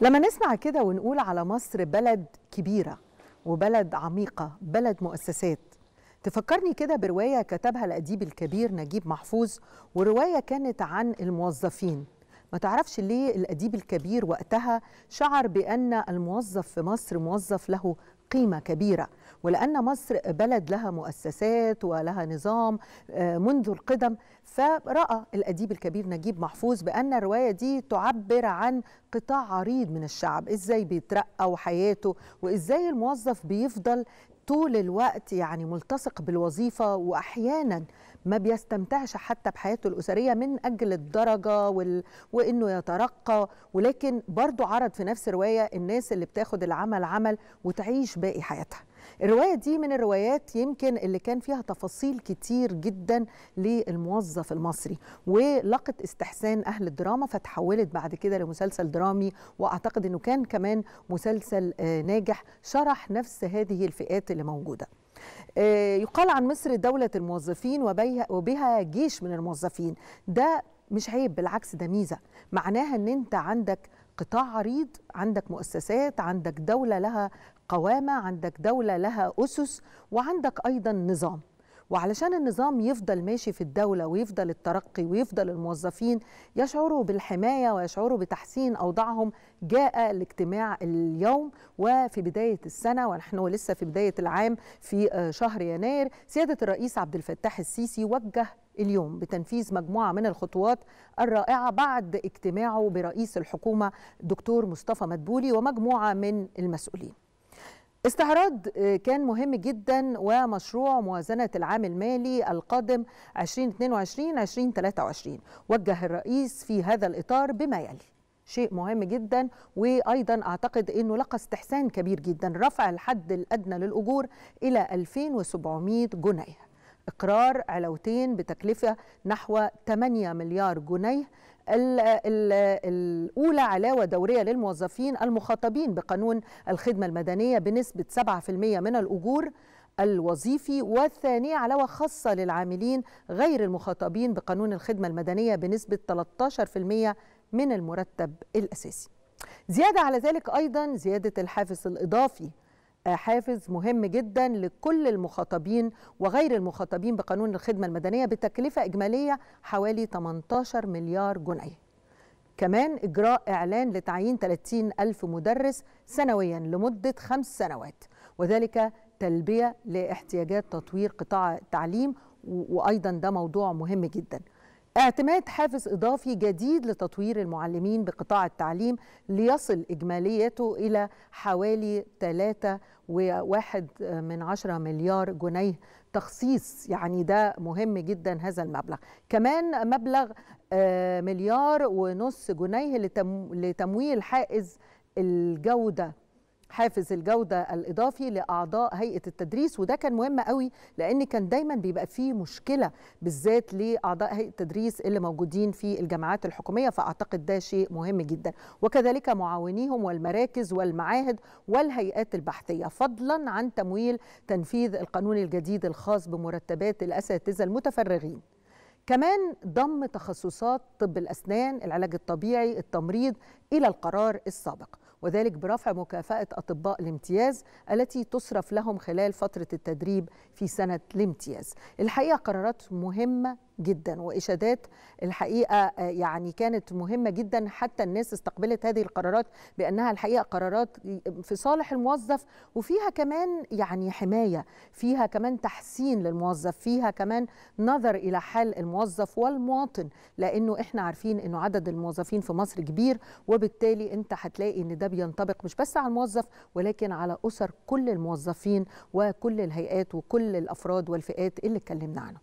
لما نسمع كده ونقول على مصر بلد كبيرة وبلد عميقة بلد مؤسسات تفكرني كده برواية كتبها الأديب الكبير نجيب محفوظ ورواية كانت عن الموظفين ما تعرفش ليه الأديب الكبير وقتها شعر بأن الموظف في مصر موظف له قيمة كبيرة ولأن مصر بلد لها مؤسسات ولها نظام آه، منذ القدم فرأى الأديب الكبير نجيب محفوظ بأن الرواية دي تعبر عن قطاع عريض من الشعب إزاي بيترقى وحياته وإزاي الموظف بيفضل طول الوقت يعني ملتصق بالوظيفة وأحيانا ما بيستمتعش حتى بحياته الأسرية من أجل الدرجة وال... وإنه يترقى ولكن برضو عرض في نفس الرواية الناس اللي بتاخد العمل عمل وتعيش باقي حياتها الرواية دي من الروايات يمكن اللي كان فيها تفاصيل كتير جدا للموظف المصري ولقت استحسان أهل الدراما فتحولت بعد كده لمسلسل درامي وأعتقد أنه كان كمان مسلسل آه، ناجح شرح نفس هذه الفئات اللي موجوده آه، يقال عن مصر دولة الموظفين وبها جيش من الموظفين ده مش عيب بالعكس ده ميزة معناها ان انت عندك قطاع عريض عندك مؤسسات عندك دولة لها قوامة عندك دولة لها أسس وعندك أيضا نظام وعلشان النظام يفضل ماشي في الدولة ويفضل الترقي ويفضل الموظفين يشعروا بالحماية ويشعروا بتحسين أوضاعهم جاء الاجتماع اليوم وفي بداية السنة ونحن لسه في بداية العام في آه، شهر يناير سيادة الرئيس عبد الفتاح السيسي وجه اليوم بتنفيذ مجموعة من الخطوات الرائعة بعد اجتماعه برئيس الحكومة دكتور مصطفى مدبولي ومجموعة من المسؤولين استعراض آه، كان مهم جدا ومشروع موازنة العام المالي القادم 2022-2023 وجه الرئيس في هذا الإطار بما يلي شيء مهم جدا وايضا اعتقد انه لقى استحسان كبير جدا رفع الحد الادنى للاجور الى 2700 جنيه اقرار علوتين بتكلفه نحو 8 مليار جنيه الأولى علاوة دورية للموظفين المخاطبين بقانون الخدمة المدنية بنسبة 7% من الأجور الوظيفي والثانية علاوة خاصة للعاملين غير المخاطبين بقانون الخدمة المدنية بنسبة 13% من المرتب الأساسي زيادة على ذلك أيضا زيادة الحافز الإضافي حافز مهم جدا لكل المخاطبين وغير المخاطبين بقانون الخدمة المدنية بتكلفة إجمالية حوالي 18 مليار جنيه كمان إجراء إعلان لتعيين 30 ألف مدرس سنويا لمدة خمس سنوات وذلك تلبية لاحتياجات تطوير قطاع التعليم وأيضا ده موضوع مهم جدا اعتماد حافز إضافي جديد لتطوير المعلمين بقطاع التعليم ليصل إجماليته إلى حوالي 3.1 من عشرة مليار جنيه تخصيص يعني ده مهم جدا هذا المبلغ كمان مبلغ آه، مليار ونص جنيه لتمويل حائز الجودة حافز الجوده الاضافي لاعضاء هيئه التدريس وده كان مهم قوي لان كان دايما بيبقى فيه مشكله بالذات لاعضاء هيئه التدريس اللي موجودين في الجامعات الحكوميه فاعتقد ده شيء مهم جدا وكذلك معاونيهم والمراكز والمعاهد والهيئات البحثيه فضلا عن تمويل تنفيذ القانون الجديد الخاص بمرتبات الاساتذه المتفرغين كمان ضم تخصصات طب الأسنان العلاج الطبيعي التمريض إلى القرار السابق وذلك برفع مكافأة أطباء الامتياز التي تصرف لهم خلال فترة التدريب في سنة الامتياز الحقيقة قرارات مهمة جدا واشادات الحقيقه آه، يعني كانت مهمه جدا حتى الناس استقبلت هذه القرارات بانها الحقيقه قرارات في صالح الموظف وفيها كمان يعني حمايه فيها كمان تحسين للموظف فيها كمان نظر الى حال الموظف والمواطن لانه احنا عارفين انه عدد الموظفين في مصر كبير وبالتالي انت هتلاقي ان ده بينطبق مش بس على الموظف ولكن على اسر كل الموظفين وكل الهيئات وكل الافراد والفئات اللي اتكلمنا عنها